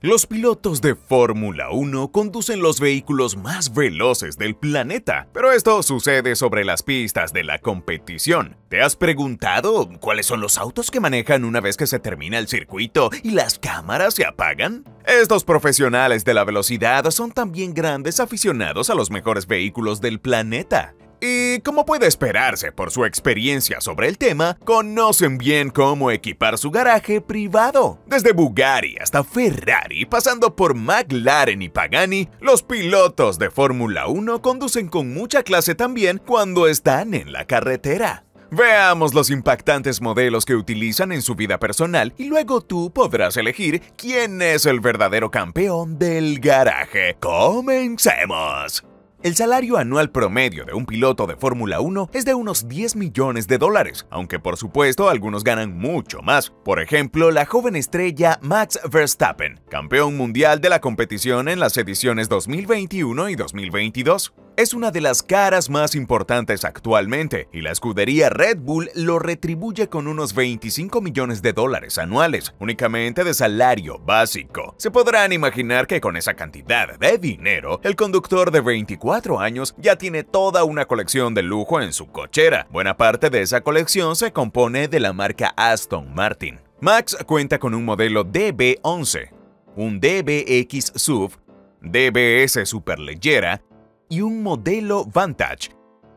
Los pilotos de Fórmula 1 conducen los vehículos más veloces del planeta, pero esto sucede sobre las pistas de la competición. ¿Te has preguntado cuáles son los autos que manejan una vez que se termina el circuito y las cámaras se apagan? Estos profesionales de la velocidad son también grandes aficionados a los mejores vehículos del planeta. Y como puede esperarse por su experiencia sobre el tema, conocen bien cómo equipar su garaje privado. Desde Bugatti hasta Ferrari, pasando por McLaren y Pagani, los pilotos de Fórmula 1 conducen con mucha clase también cuando están en la carretera. Veamos los impactantes modelos que utilizan en su vida personal y luego tú podrás elegir quién es el verdadero campeón del garaje. ¡Comencemos! El salario anual promedio de un piloto de Fórmula 1 es de unos 10 millones de dólares, aunque por supuesto algunos ganan mucho más. Por ejemplo, la joven estrella Max Verstappen, campeón mundial de la competición en las ediciones 2021 y 2022 es una de las caras más importantes actualmente y la escudería Red Bull lo retribuye con unos 25 millones de dólares anuales únicamente de salario básico. Se podrán imaginar que con esa cantidad de dinero, el conductor de 24 años ya tiene toda una colección de lujo en su cochera. Buena parte de esa colección se compone de la marca Aston Martin. Max cuenta con un modelo DB11, un DBX SUV, DBS Superleggera y un modelo Vantage,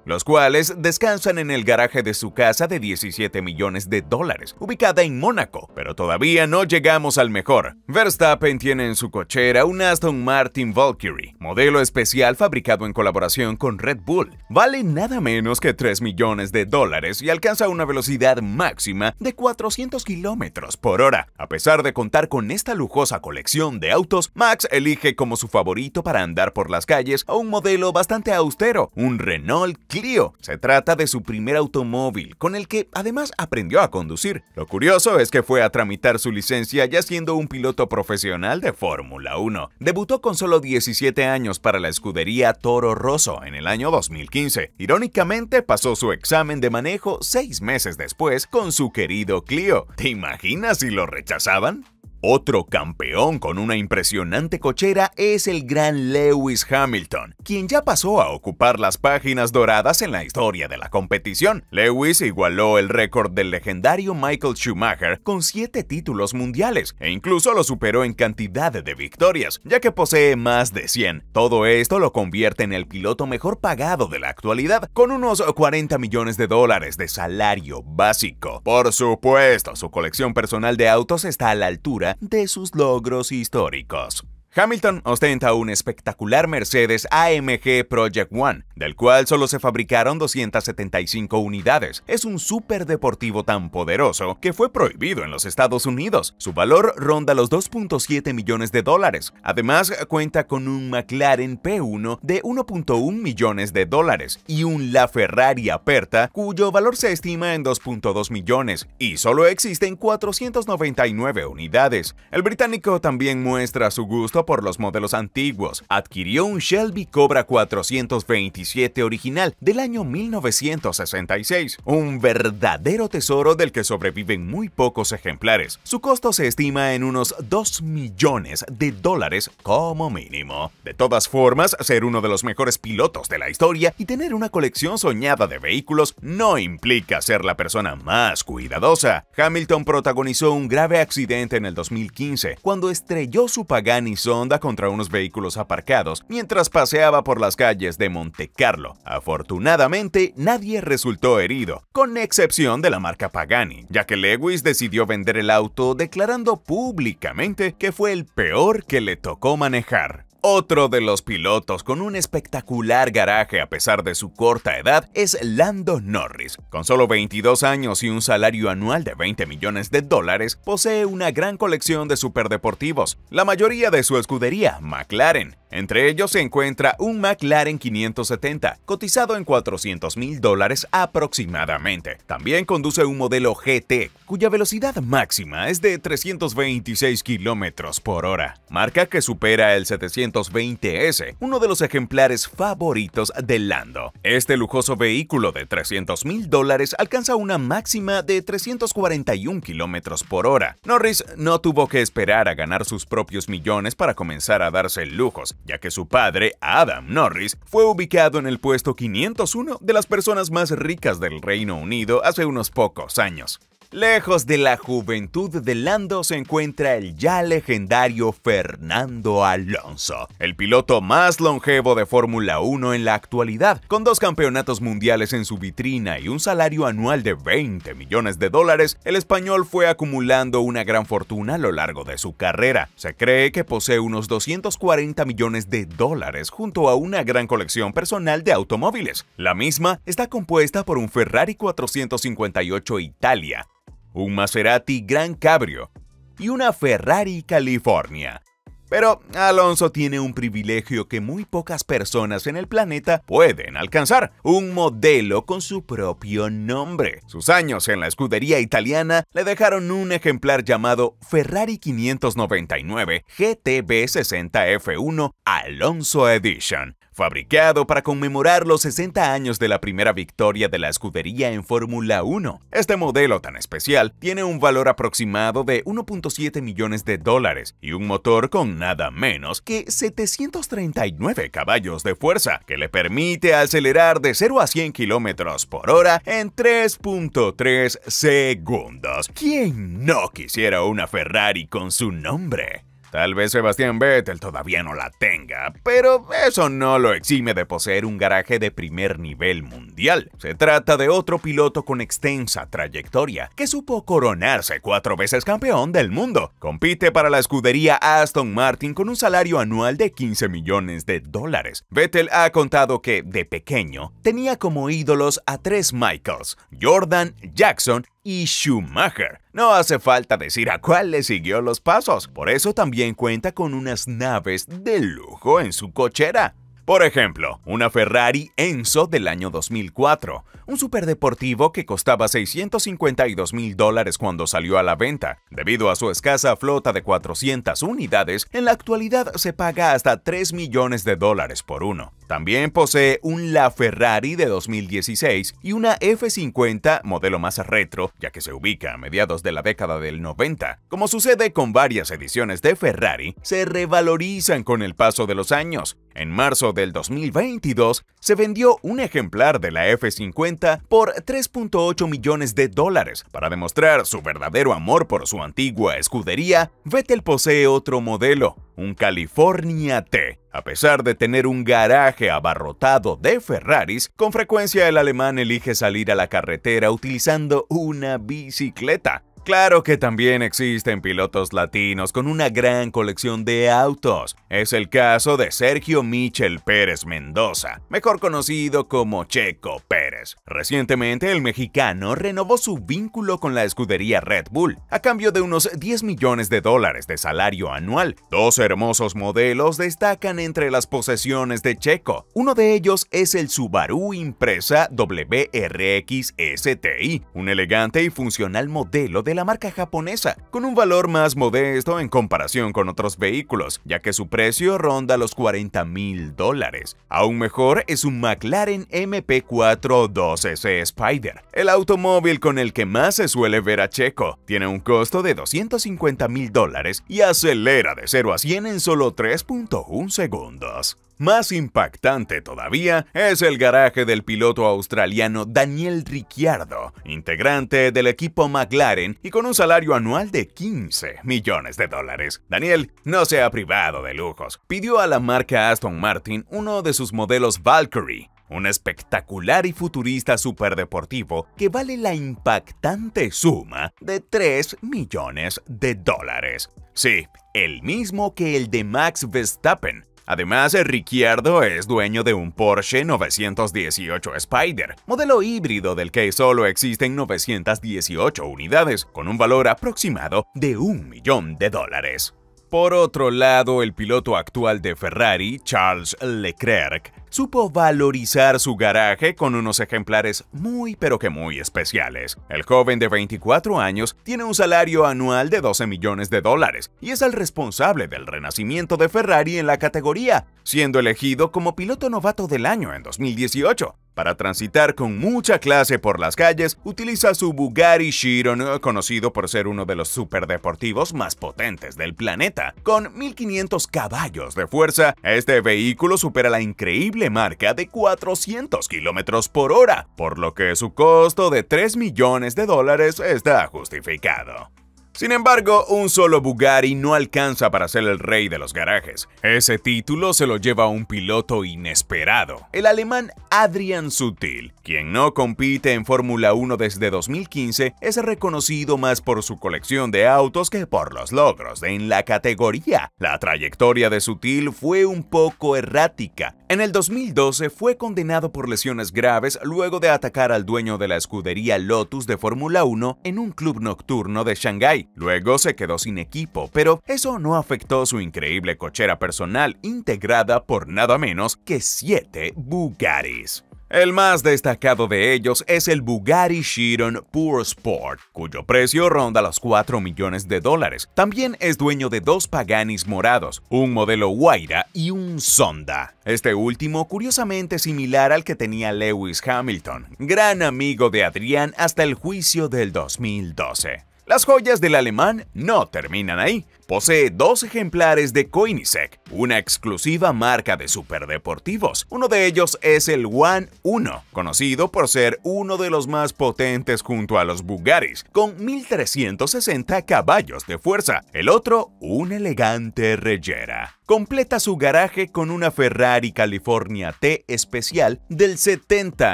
los cuales descansan en el garaje de su casa de 17 millones de dólares, ubicada en Mónaco. Pero todavía no llegamos al mejor. Verstappen tiene en su cochera un Aston Martin Valkyrie, modelo especial fabricado en colaboración con Red Bull. Vale nada menos que 3 millones de dólares y alcanza una velocidad máxima de 400 kilómetros por hora. A pesar de contar con esta lujosa colección de autos, Max elige como su favorito para andar por las calles a un modelo bastante austero, un Renault Clio. Se trata de su primer automóvil, con el que además aprendió a conducir. Lo curioso es que fue a tramitar su licencia ya siendo un piloto profesional de Fórmula 1. Debutó con solo 17 años para la escudería Toro Rosso en el año 2015. Irónicamente, pasó su examen de manejo seis meses después con su querido Clio. ¿Te imaginas si lo rechazaban? Otro campeón con una impresionante cochera es el gran Lewis Hamilton, quien ya pasó a ocupar las páginas doradas en la historia de la competición. Lewis igualó el récord del legendario Michael Schumacher con siete títulos mundiales e incluso lo superó en cantidad de victorias, ya que posee más de 100. Todo esto lo convierte en el piloto mejor pagado de la actualidad, con unos 40 millones de dólares de salario básico. Por supuesto, su colección personal de autos está a la altura de sus logros históricos. Hamilton ostenta un espectacular Mercedes AMG Project One, del cual solo se fabricaron 275 unidades. Es un superdeportivo tan poderoso que fue prohibido en los Estados Unidos. Su valor ronda los 2.7 millones de dólares. Además, cuenta con un McLaren P1 de 1.1 millones de dólares y un LaFerrari Aperta cuyo valor se estima en 2.2 millones y solo existen 499 unidades. El británico también muestra su gusto por los modelos antiguos, adquirió un Shelby Cobra 427 original del año 1966, un verdadero tesoro del que sobreviven muy pocos ejemplares. Su costo se estima en unos 2 millones de dólares como mínimo. De todas formas, ser uno de los mejores pilotos de la historia y tener una colección soñada de vehículos no implica ser la persona más cuidadosa. Hamilton protagonizó un grave accidente en el 2015 cuando estrelló su Pagani onda contra unos vehículos aparcados mientras paseaba por las calles de Monte Carlo. Afortunadamente, nadie resultó herido, con excepción de la marca Pagani, ya que Lewis decidió vender el auto declarando públicamente que fue el peor que le tocó manejar. Otro de los pilotos con un espectacular garaje a pesar de su corta edad es Lando Norris. Con solo 22 años y un salario anual de 20 millones de dólares, posee una gran colección de superdeportivos, la mayoría de su escudería, McLaren, entre ellos se encuentra un McLaren 570, cotizado en 400 mil dólares aproximadamente. También conduce un modelo GT, cuya velocidad máxima es de 326 kilómetros por hora, marca que supera el 720S, uno de los ejemplares favoritos de Lando. Este lujoso vehículo de 300 mil dólares alcanza una máxima de 341 kilómetros por hora. Norris no tuvo que esperar a ganar sus propios millones para comenzar a darse lujos, ya que su padre, Adam Norris, fue ubicado en el puesto 501 de las personas más ricas del Reino Unido hace unos pocos años. Lejos de la juventud de Lando se encuentra el ya legendario Fernando Alonso, el piloto más longevo de Fórmula 1 en la actualidad, con dos campeonatos mundiales en su vitrina y un salario anual de 20 millones de dólares, el español fue acumulando una gran fortuna a lo largo de su carrera. Se cree que posee unos 240 millones de dólares junto a una gran colección personal de automóviles. La misma está compuesta por un Ferrari 458 Italia, un Maserati Gran Cabrio y una Ferrari California. Pero Alonso tiene un privilegio que muy pocas personas en el planeta pueden alcanzar, un modelo con su propio nombre. Sus años en la escudería italiana le dejaron un ejemplar llamado Ferrari 599 GTB60F1 Alonso Edition, fabricado para conmemorar los 60 años de la primera victoria de la escudería en Fórmula 1. Este modelo tan especial tiene un valor aproximado de 1.7 millones de dólares y un motor con nada menos que 739 caballos de fuerza que le permite acelerar de 0 a 100 kilómetros por hora en 3.3 segundos. ¿Quién no quisiera una Ferrari con su nombre? Tal vez Sebastián Vettel todavía no la tenga, pero eso no lo exime de poseer un garaje de primer nivel mundial. Se trata de otro piloto con extensa trayectoria que supo coronarse cuatro veces campeón del mundo. Compite para la escudería Aston Martin con un salario anual de 15 millones de dólares. Vettel ha contado que, de pequeño, tenía como ídolos a tres Michaels, Jordan, Jackson y Schumacher. No hace falta decir a cuál le siguió los pasos, por eso también cuenta con unas naves de lujo en su cochera. Por ejemplo, una Ferrari Enzo del año 2004, un superdeportivo que costaba 652 mil dólares cuando salió a la venta. Debido a su escasa flota de 400 unidades, en la actualidad se paga hasta 3 millones de dólares por uno. También posee un LaFerrari de 2016 y una F50 modelo más retro, ya que se ubica a mediados de la década del 90. Como sucede con varias ediciones de Ferrari, se revalorizan con el paso de los años. En marzo del 2022 se vendió un ejemplar de la F50 por 3.8 millones de dólares. Para demostrar su verdadero amor por su antigua escudería, Vettel posee otro modelo, un California T. A pesar de tener un garaje abarrotado de Ferraris, con frecuencia el alemán elige salir a la carretera utilizando una bicicleta, Claro que también existen pilotos latinos con una gran colección de autos. Es el caso de Sergio Michel Pérez Mendoza, mejor conocido como Checo Pérez. Recientemente el mexicano renovó su vínculo con la escudería Red Bull a cambio de unos 10 millones de dólares de salario anual. Dos hermosos modelos destacan entre las posesiones de Checo. Uno de ellos es el Subaru Impresa WRX STI, un elegante y funcional modelo de la marca japonesa, con un valor más modesto en comparación con otros vehículos, ya que su precio ronda los 40 mil dólares. Aún mejor es un McLaren MP4 12C Spider, el automóvil con el que más se suele ver a Checo. Tiene un costo de 250 mil dólares y acelera de 0 a 100 en solo 3.1 segundos. Más impactante todavía es el garaje del piloto australiano Daniel Ricciardo, integrante del equipo McLaren y con un salario anual de 15 millones de dólares. Daniel no se ha privado de lujos. Pidió a la marca Aston Martin uno de sus modelos Valkyrie, un espectacular y futurista superdeportivo que vale la impactante suma de 3 millones de dólares. Sí, el mismo que el de Max Verstappen, Además, Ricciardo es dueño de un Porsche 918 Spider, modelo híbrido del que solo existen 918 unidades, con un valor aproximado de un millón de dólares. Por otro lado, el piloto actual de Ferrari, Charles Leclerc, supo valorizar su garaje con unos ejemplares muy pero que muy especiales. El joven de 24 años tiene un salario anual de 12 millones de dólares y es el responsable del renacimiento de Ferrari en la categoría, siendo elegido como piloto novato del año en 2018. Para transitar con mucha clase por las calles, utiliza su Bugatti Chiron, conocido por ser uno de los superdeportivos más potentes del planeta. Con 1500 caballos de fuerza, este vehículo supera la increíble marca de 400 kilómetros por hora, por lo que su costo de 3 millones de dólares está justificado. Sin embargo, un solo Bugatti no alcanza para ser el rey de los garajes. Ese título se lo lleva un piloto inesperado, el alemán Adrian Sutil, quien no compite en Fórmula 1 desde 2015 es reconocido más por su colección de autos que por los logros en la categoría. La trayectoria de Sutil fue un poco errática. En el 2012 fue condenado por lesiones graves luego de atacar al dueño de la escudería Lotus de Fórmula 1 en un club nocturno de Shanghái. Luego se quedó sin equipo, pero eso no afectó su increíble cochera personal integrada por nada menos que 7 Bugattis. El más destacado de ellos es el Bugatti Chiron Pure Sport, cuyo precio ronda los 4 millones de dólares. También es dueño de dos Paganis morados, un modelo Huayra y un Sonda. Este último curiosamente similar al que tenía Lewis Hamilton, gran amigo de Adrián hasta el juicio del 2012. Las joyas del alemán no terminan ahí. Posee dos ejemplares de Koenigsegg, una exclusiva marca de superdeportivos. Uno de ellos es el One 1, conocido por ser uno de los más potentes junto a los Bugaris, con 1360 caballos de fuerza. El otro, un elegante reyera. Completa su garaje con una Ferrari California T especial del 70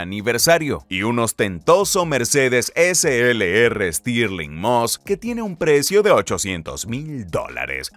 aniversario y un ostentoso Mercedes SLR Stirling Moss que tiene un precio de 800 mil dólares.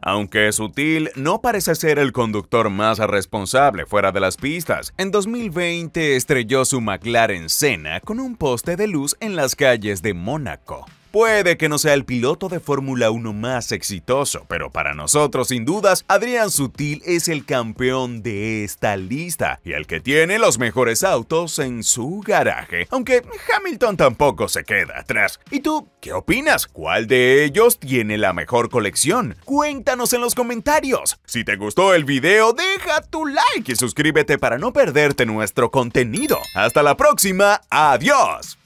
Aunque Aunque Sutil no parece ser el conductor más responsable fuera de las pistas, en 2020 estrelló su McLaren Senna con un poste de luz en las calles de Mónaco. Puede que no sea el piloto de Fórmula 1 más exitoso, pero para nosotros sin dudas, Adrián Sutil es el campeón de esta lista y el que tiene los mejores autos en su garaje, aunque Hamilton tampoco se queda atrás. ¿Y tú qué opinas? ¿Cuál de ellos tiene la mejor colección? Cuéntanos en los comentarios. Si te gustó el video, deja tu like y suscríbete para no perderte nuestro contenido. Hasta la próxima, adiós.